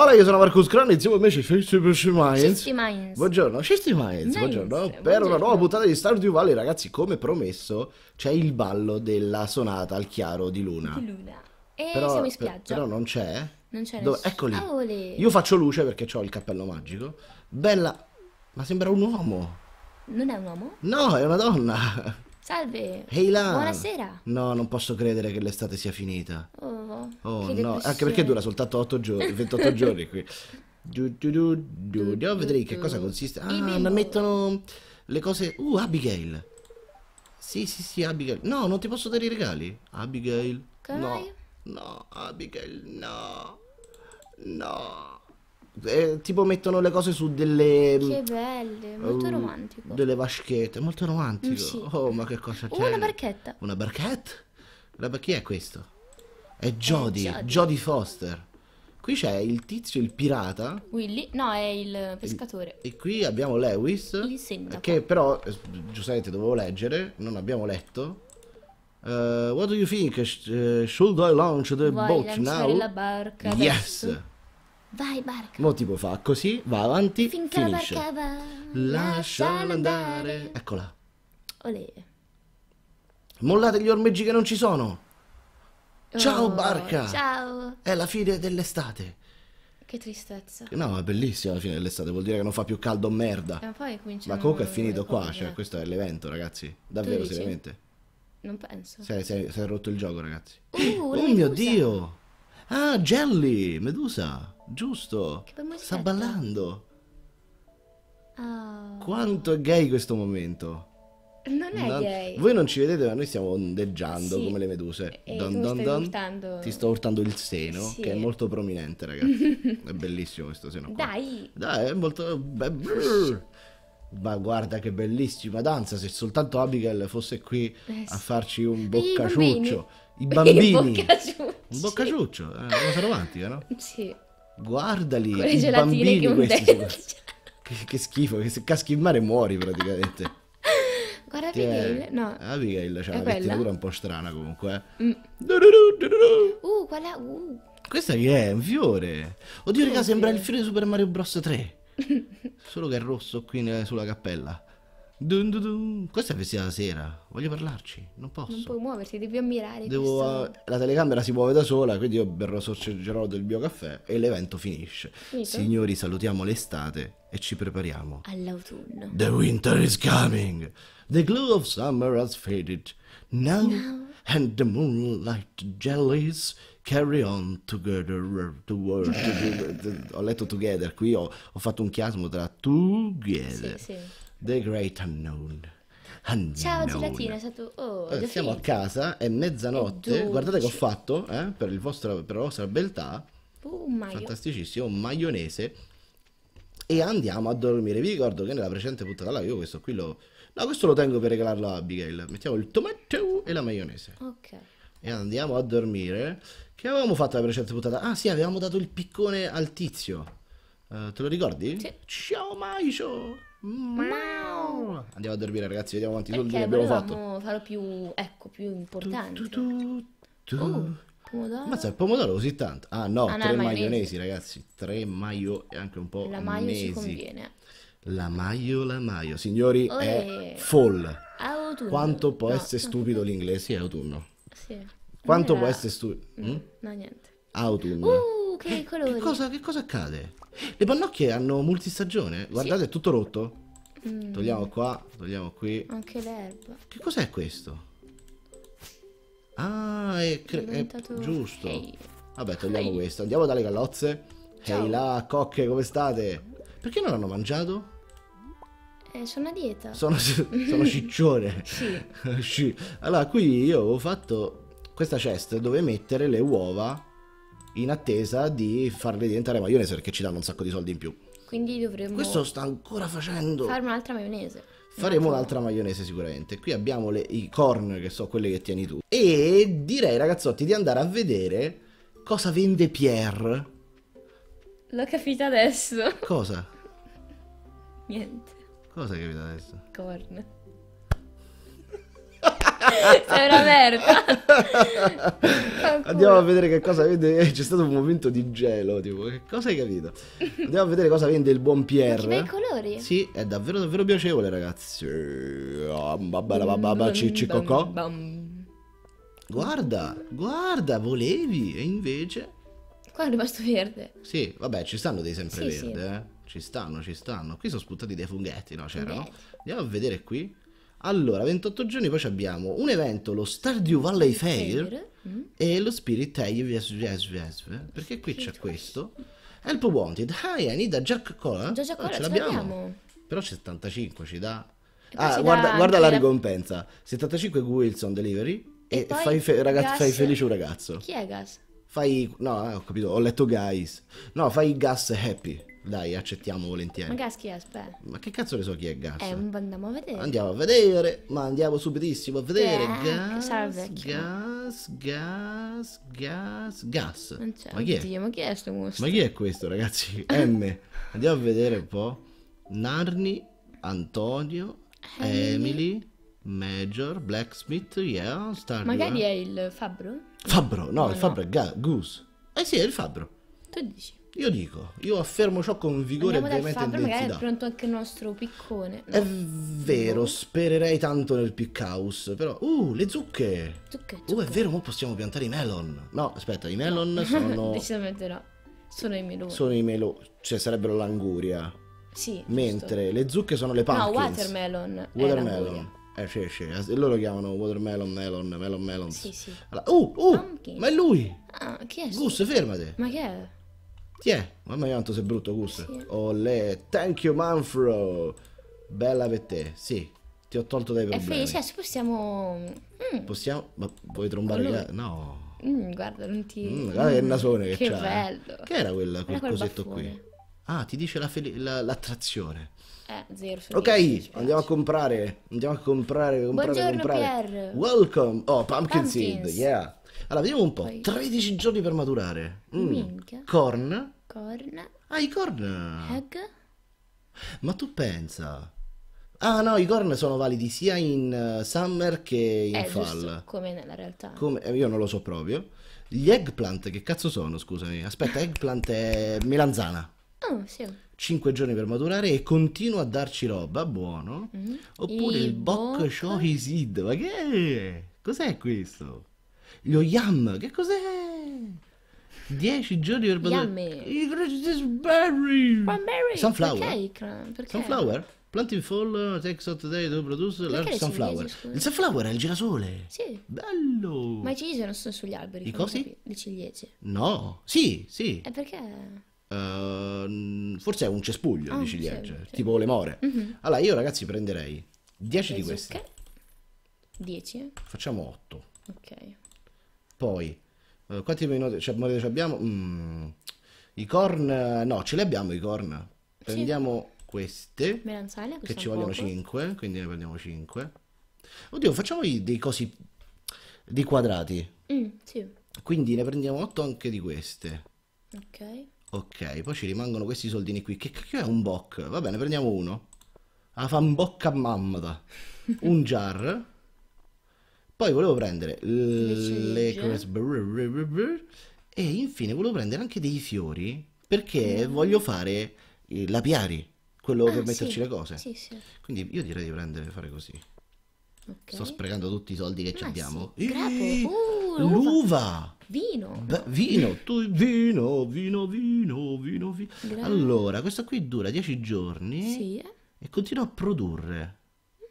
Allora io sono Marcus Cron insieme a me c'è Cesti Mainz. Buongiorno, Cesti Mainz, buongiorno. buongiorno. Per una nuova puntata di Stardew Valley ragazzi, come promesso, c'è il ballo della sonata al chiaro di luna. Di luna. E però, siamo in spiaggia. Per, però non c'è. Non c'è Dove, Eccoli. Oh, io faccio luce perché ho il cappello magico. Bella, ma sembra un uomo. Non è un uomo? No, è una donna. Salve. Hey là. Buonasera. No, non posso credere che l'estate sia finita. Oh, oh no, anche perché dura soltanto 8 giorni, 28 giorni qui. Du, du, du, du. Andiamo a vedere che cosa consiste. Ah, mettono le cose... Uh, Abigail. Sì, sì, sì, Abigail. No, non ti posso dare i regali. Abigail. Okay. No. No, Abigail, no. No eh, tipo mettono le cose su delle... Che mm, belle, eh, molto uh, romantico. Delle vaschette, molto romantico. Mm, sì. Oh, ma che cosa c'è? Una barchetta. Una barchetta? La, chi è questo? È Jody, Jody, Jody Foster. Qui c'è il tizio, il pirata. Willy, no, è il pescatore. E, e qui abbiamo Lewis. Il sindaco. Che però, eh, giustamente dovevo leggere, non abbiamo letto. Uh, what do you think? should I launch the Vuoi boat now? la barca Yes. Adesso? Vai barca. Mo tipo fa così, va avanti, Finché finisce. la barca va. Lasciala andare. Eccola. Olè. Mollate gli ormeggi che non ci sono. Ciao oh, barca. Ciao. È la fine dell'estate. Che tristezza. No, è bellissima la fine dell'estate, vuol dire che non fa più caldo merda. E poi cominciamo Ma comunque è finito qua, cioè questo è l'evento, ragazzi. Davvero seriamente. Non penso. Si è rotto il gioco, ragazzi. Uh, oh mio dio. Ah, Jelly, Medusa. Giusto. Sta ballando. Oh. Quanto è gay questo momento. Non è non, gay. Voi non ci vedete, ma noi stiamo ondeggiando sì. come le meduse. E don, don, don, urtando... Ti sto urtando il seno, sì. che è molto prominente, ragazzi. è bellissimo questo seno. Qua. Dai. Dai, è molto... Ma guarda che bellissima danza, se soltanto Abigail fosse qui eh a farci un boccaciuccio. I bambini. I bambini. I boccaciucci. Un boccaciuccio, è eh, una romantica, no? Sì. Guardali, i bambini che questi. Che, che, schifo, che se caschi in mare muori praticamente. Guarda cioè, Abigail, ah, cioè, è... no. Abigail c'ha una pettinatura un po' strana comunque. Eh. Mm. Uh, quella... Uh. Questa che è? Un fiore. Oddio, raga, sembra il fiore di Super Mario Bros. 3. Solo che è rosso qui sulla cappella. Dun dun dun. Questa è vestita da sera, voglio parlarci, non posso. Non puoi muoverti, devi ammirare. Devo, questo... Ah, la telecamera si muove da sola, quindi io berrò sorgerò del mio caffè e l'evento finisce. Finito? Signori, salutiamo l'estate e ci prepariamo. All'autunno. The winter is coming. The glow of summer has faded. Now, no. and the moonlight jellies carry on together the world. ho letto together, qui ho, ho fatto un chiasmo tra together. Sì, sì. The Great Unknown. Unknown. Ciao Gelatina, è stato... Oh, eh, siamo finito. a casa, è mezzanotte, è guardate che ho fatto eh, per, vostro, per, la vostra beltà, uh, fantasticissimo, un maionese e andiamo a dormire. Vi ricordo che nella precedente puntata là, io questo qui lo... No, questo lo tengo per regalarlo a Abigail. Mettiamo il tomato e la maionese. Ok. E andiamo a dormire. Che avevamo fatto la precedente puntata? Ah sì, avevamo dato il piccone al tizio. Uh, te lo ricordi? Sì. Ciao Maicio! Mau. Andiamo a dormire ragazzi, vediamo quanti soldi abbiamo fatto. farò più, ecco, più importante. Tu, tu, tu, tu. Oh, pomodoro. Ma sai, pomodoro così tanto. Ah no, ah, no tre maionesi ragazzi, tre maio e anche un po' La maio mesi. ci conviene. La maio, la maio. Signori, oh, è fall. Autunno. Quanto può no. essere stupido l'inglese è autunno. Sì. Quanto può essere stupido? No, mm, mm? no niente. Autunno. Uh, che colori. Che cosa, che cosa accade? Le pannocchie hanno multistagione? Guardate, sì. è tutto rotto. Mm. Togliamo qua, togliamo qui. Anche l'erba. Che cos'è questo? Ah, è, è giusto. Hey. Vabbè, togliamo hey. questo. Andiamo dalle gallozze. Ehi là, cocche, come state? Perché non hanno mangiato? Eh, sono a dieta. Sono, sono ciccione. sì. Allora, qui io ho fatto questa cesta dove mettere le uova in attesa di farle diventare maionese perché ci danno un sacco di soldi in più. Quindi dovremmo... Questo sta ancora facendo. Fare un'altra maionese. Faremo un'altra maionese sicuramente. Qui abbiamo le, i corn che sono quelle che tieni tu. E direi ragazzotti di andare a vedere cosa vende Pierre. L'ho capita adesso. Cosa? Niente. Cosa hai capito adesso? Corn. Sei una merda. andiamo a vedere che cosa vende. Eh, c'è stato un momento di gelo, tipo, che cosa hai capito? Andiamo a vedere cosa vende il buon Pierre. Che bei colori. Sì, è davvero davvero piacevole, ragazzi. Cicicocò. Guarda, guarda, volevi e invece Qua è rimasto verde. Sì, vabbè, ci stanno dei sempreverde, sì, sì. eh. Ci stanno, ci stanno. Qui sono sputati dei funghetti, no? C'erano. Andiamo a vedere qui. Allora, 28 giorni poi abbiamo un evento, lo Stardew Valley Fair, mm. e lo Spirit Eye perché qui c'è questo. Help Wanted, Hi, I need a Jack Cola. Già Jack oh, Cola, oh, ce l'abbiamo. Però c'è 75, ci dà... Ah, guarda, guarda la ricompensa. 75 Wilson Delivery e, e fai, fe- ragazzi, fai felice un ragazzo. Chi è Gas? Fai... No, eh, ho capito, ho letto Guys. No, fai Gas Happy. Dai, accettiamo volentieri. Ma Gaschi è, Ma che cazzo ne so chi è Gas? Eh, andiamo a vedere. Andiamo a vedere, ma andiamo subitissimo a vedere. Eh, gas, Gas, gas, gas, gas. Non c'è. Ma chi è? ma chi è questo mostro? Ma chi è questo, ragazzi? M. andiamo a vedere un po'. Narni, Antonio, Emily, Major, Blacksmith, yeah, Star eh. Magari è il fabbro? Fabbro, no, no il fabbro è Ga- Goose. Eh sì, è il fabbro. Tu dici? Io dico, io affermo ciò con vigore Andiamo ovviamente Fabio, in magari è pronto anche il nostro piccone. No. È vero, boh. spererei tanto nel pickhouse, però... Uh, le zucche! Zucche, zucche. Uh, è vero, ma possiamo piantare i melon. No, aspetta, i melon no. sono... Decisamente no. Sono i meloni. Sono i meloni, cioè sarebbero l'anguria. Sì, Mentre giusto. le zucche sono le pumpkins. No, watermelon. Watermelon. Eh, sì, eh, sì, loro chiamano watermelon, melon, melon, melon. Sì, sì. Allora, uh, uh, pumpkins. ma è lui! Ah, chi è? Gus, fermate! Ma che è? Ti eh, è? mamma mia quanto sei brutto Gusto. Sì. Eh. Olè, thank you Manfro. Bella per te, sì. Ti ho tolto dai problemi. E felice, adesso possiamo... Mm. Possiamo? Ma vuoi trombare gli altri? No. Mm, guarda, non ti... Mm, guarda che nasone che, c'ha. Che bello. Che era quella, quel, quel cosetto qui? Ah, ti dice la fel- la, l'attrazione. Eh, zero felice, Ok, andiamo a comprare. Andiamo a comprare, comprare, Buongiorno, comprare. Pierre. Welcome. Oh, pumpkin seed. Yeah. Allora, vediamo un po'. Poi- 13 giorni per maturare. Mm. Minchia. Corn. Corn. Ah, i corn. Egg. Ma tu pensa. Ah, no, i corn sono validi sia in eh, summer che in Eh, fall. giusto, come nella realtà. Come- eh, io non lo so proprio. Gli eggplant, che cazzo sono? Scusami. Aspetta, eggplant è melanzana. Oh, sì. 5 giorni per maturare e continua a darci roba, buono. Mm. Oppure il, il bok chohi sid, ma che è? Cos'è questo? Lo yam, che cos'è? 10 giorni per maturare. Yummy. Sunflower. Perché? Perché? Sunflower? Planting Fall, Take Hot Day, dove produce Large Sunflower. Ciliegie, il Sunflower è il girasole. Sì. Bello. Ma i ciliegie non sono sugli alberi. I cosi? Le ciliegie. No, sì, sì. E perché? uh, forse è un cespuglio ah, di ciliegie, sì, tipo le more. Mm-hmm. Allora io ragazzi prenderei 10 di queste. 10? Facciamo 8. Ok. Poi, uh, quanti monete cioè, abbiamo? Mm, I corn, no, ce li abbiamo i corn. Prendiamo sì. queste, Melanzale, che ci vogliono poco. 5, quindi ne prendiamo 5. Oddio, facciamo dei cosi di quadrati. Mm, sì. Quindi ne prendiamo 8 anche di queste. Ok. Ok, poi ci rimangono questi soldini qui. Che cacchio è un bock? Va bene, prendiamo uno. Ah, a fan bocca mamma. Un jar. Poi volevo prendere le cose. E infine volevo prendere anche dei fiori. Perché mm. voglio fare l'apiari. Quello ah, per metterci sì. le cose. Sì, sì. Quindi io direi di prendere fare così. Okay. Sto sprecando tutti i soldi che ah, abbiamo. Sì. Grapo. Uh uva. L'uva. Vino. Beh, vino, tu, vino, vino, vino, vino, vino. Allora, questa qui dura dieci giorni sì. e continua a produrre.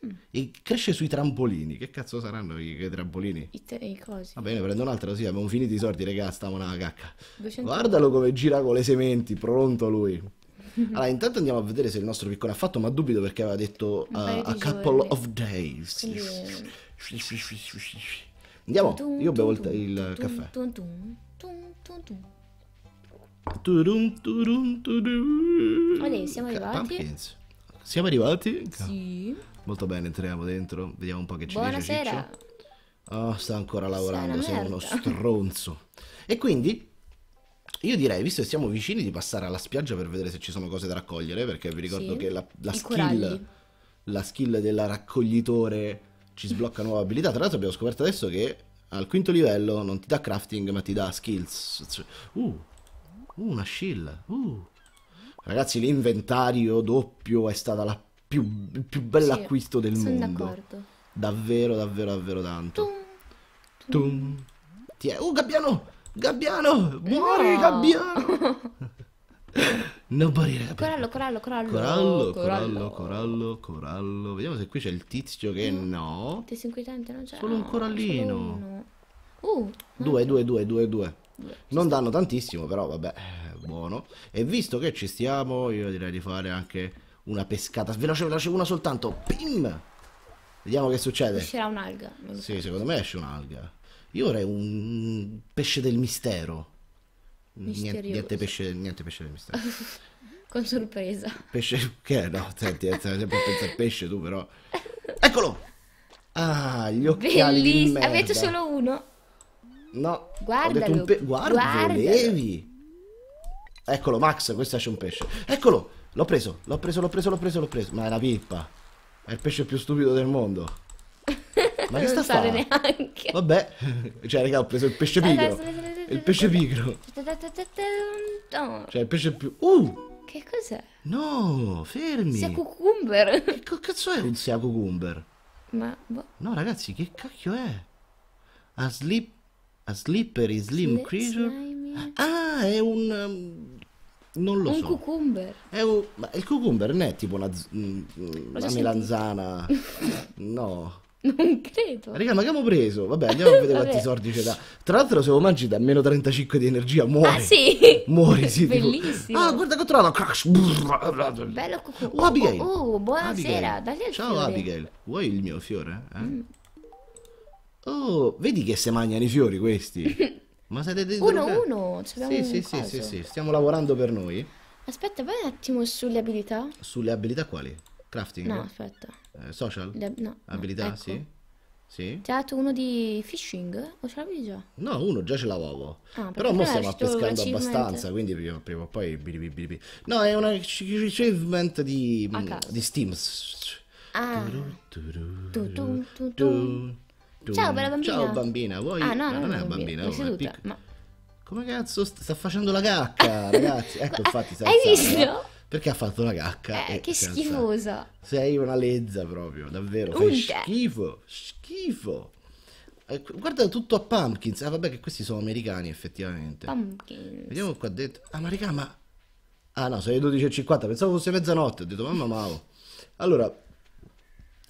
Mm. E cresce sui trampolini. Che cazzo saranno i, i trampolini? I, te- i cosi. Va bene, prendo un'altra Sì, Abbiamo finito i sordi, regà. Stavamo una cacca. 200. Guardalo come gira con le sementi. Pronto lui. Allora, intanto andiamo a vedere se il nostro piccone ha fatto, ma dubito perché aveva detto uh, a couple giorni. of days. Quindi... Eh, Andiamo, io bevo il, il caffè. Olè, siamo arrivati. Pumpkins. Siamo arrivati? Sì. Molto bene, entriamo dentro. Vediamo un po' che ci Buonasera. dice Ciccio. Oh, sta ancora lavorando, sono uno stronzo. E quindi io direi, visto che siamo vicini, di passare alla spiaggia per vedere se ci sono cose da raccogliere, perché vi ricordo sì. che la, la skill, la skill della raccoglitore ci sblocca nuove abilità. Tra l'altro abbiamo scoperto adesso che al quinto livello non ti dà crafting ma ti dà skills. Uh, uh una shield. Uh. Ragazzi l'inventario doppio è stato la più, il più bel sì, acquisto del mondo. Davvero, davvero, davvero tanto. Tum, tum. Tum. Oh, gabbiano! Gabbiano! Eh, Muori, no. gabbiano! Nobody corallo, corallo, corallo, corallo. Corallo, corallo, corallo, Vediamo se qui c'è il tizio che no. Tizio inquietante non c'è. Solo un corallino. Uh, due, due, due, due, due. Non danno tantissimo, però vabbè, eh, buono. E visto che ci stiamo, io direi di fare anche una pescata. Veloce, veloce, una soltanto. Pim! Vediamo che succede. Escerà un'alga. Sì, secondo me esce un'alga. Io vorrei un pesce del mistero. Niente, niente, pesce, niente pesce del mistero. Con sorpresa. Pesce, che no, senti, eh, sempre pesce tu però. Eccolo! Ah, gli occhiali Bellissimo. Avete solo uno? No. Guardalo. Pe... Guarda, Guardalo. volevi. Eccolo, Max, questo c'è un pesce. Eccolo, l'ho preso, l'ho preso, l'ho preso, l'ho preso, l'ho preso. Ma è una pippa. È il pesce più stupido del mondo. Ma che non sta a fare? neanche. Vabbè. Cioè, raga, ho preso il pesce pigro. È il pesce pigro. Cioè, il pesce più... Uh! Che cos'è? No, fermi. Sia cucumber. Che cazzo è un sia cucumber? Ma... Boh. No, ragazzi, che cacchio è? A slip... A slippery slim creature... Ah, è un... Um, non lo un so. Un cucumber. È un... Ma il cucumber non è tipo una... Mm, una melanzana... no. Non credo. Raga, ma che abbiamo preso? Vabbè, andiamo a vedere quanti soldi c'è da. Tra l'altro, se lo mangi da meno 35 di energia, muori. Ah, sì? Muori, sì. Bellissimo. Tipo. Ah, guarda che ho trovato. Crash. Bello cucù. Oh, Abigail. Oh, oh buonasera. Abigail. Ciao, fiore. Abigail. Vuoi il mio fiore? Eh? Mm. Oh, vedi che se mangiano i fiori questi? ma siete dentro? Uno, a uno. Sì, sì, sì, sì, sì. Stiamo lavorando per noi. Aspetta, vai un attimo sulle abilità. Sulle abilità quali? Crafting? No, aspetta. Eh, social? De- no. Abilità, ecco. sì. Sì. Ti ha dato uno di phishing? O ce l'avevi già? No, uno già ce l'avevo. Ah, Però mo stiamo pescando abbastanza, quindi prima, prima o poi... Bili, No, è un achievement di, mm, di Steam. Ah. Dun, dun, dun, Ciao, bella bambina. Ciao, bambina. Ah, Vuoi... Ah, no, no, non, non è una bambina. bambina. È seduta, ma... Come cazzo? Sta facendo la cacca, ragazzi. Ecco, infatti, sta Hai visto? perché ha fatto la cacca. Eh, che schifosa. Sei una lezza proprio, davvero. Fai schifo, schifo. Eh, guarda tutto a Pumpkins. Ah, vabbè, che questi sono americani, effettivamente. Pumpkins. Vediamo qua dentro. Ah, ma raga, ma. Ah, no, sono le 12.50. Pensavo fosse mezzanotte. Ho detto, mamma mao. Allora,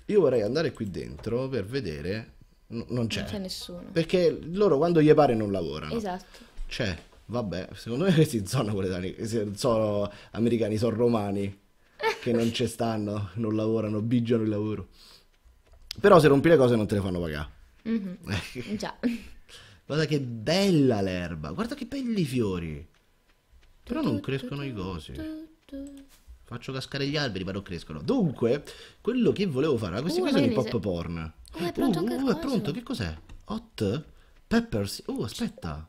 io vorrei andare qui dentro per vedere. N- non c'è. Non c'è nessuno. Perché loro quando gli pare non lavorano. Esatto. C'è. Vabbè, secondo me questi sono napoletani, sono americani, sono romani che non ci stanno, non lavorano, bigiano il lavoro. Però se rompi le cose non te le fanno pagare. Mm-hmm. Già. Guarda che bella l'erba, guarda che belli i fiori. Però non crescono i cosi. Faccio cascare gli alberi, ma non crescono. Dunque, quello che volevo fare, ma questi uh, qui sono i pop porn. Oh, è pronto uh, uh, è uh, uh, uh, pronto, che cos'è? Hot? Peppers? Oh, aspetta.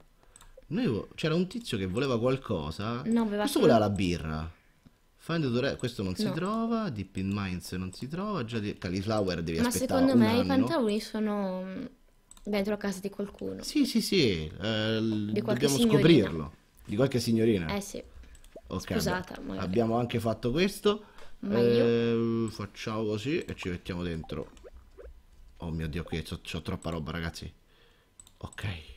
Noi, c'era un tizio che voleva qualcosa. No, aveva questo voleva la birra. Find the Re, questo non si trova, Deep in Minds non si trova, già di Cauliflower devi Ma aspettare Ma secondo me anno. i pantaloni sono dentro la casa di qualcuno. Sì, sì, sì, eh, dobbiamo signorina. scoprirlo. Di qualche signorina. Eh sì. Okay, Scusata, magari. abbiamo anche fatto questo. Eh, facciamo così e ci mettiamo dentro. Oh mio Dio, qui c'ho, c'ho troppa roba, ragazzi. Ok.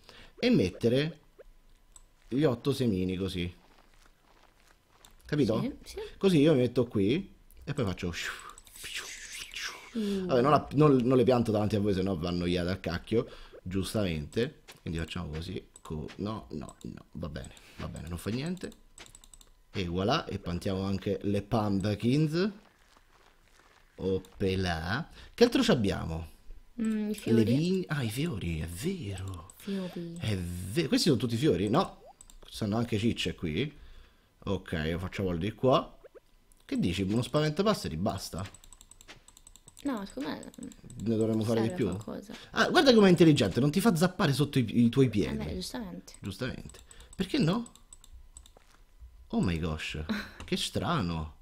e mettere gli otto semini così. Capito? Sì, sì. Così io mi metto qui e poi faccio... Mm. Vabbè, non, la, non, non, le pianto davanti a voi, se no vanno annoiata al cacchio, giustamente. Quindi facciamo così. no, no, no, va bene, va bene, non fa niente. E voilà, e piantiamo anche le pumpkins Kings. Opelà. Che altro ci abbiamo? Mm, I fiori. Levin... Ah, i fiori, è vero. Fiori. È vero. Questi sono tutti fiori? No. Sono anche cicce qui. Ok, facciamo di qua. Che dici? Uno spaventapasseri? Basta. No, secondo me... Ne dovremmo fare di più. Qualcosa. Ah, guarda com'è intelligente, non ti fa zappare sotto i, i tuoi piedi. Eh, giustamente. Giustamente. Perché no? Oh my gosh, che strano.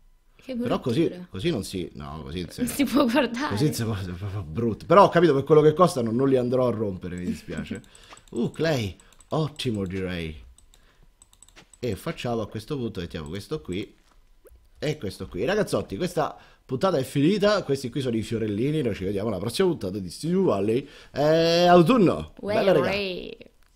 Però così, così, non si... No, così non si può guardare. Così si può, è brutto. Però ho capito per quello che costano non li andrò a rompere, mi dispiace. uh, Clay, ottimo direi. E facciamo a questo punto, mettiamo questo qui e questo qui. Ragazzotti, questa puntata è finita. Questi qui sono i fiorellini. Noi ci vediamo alla prossima puntata di Studio Valley. È autunno. Uè, Bella,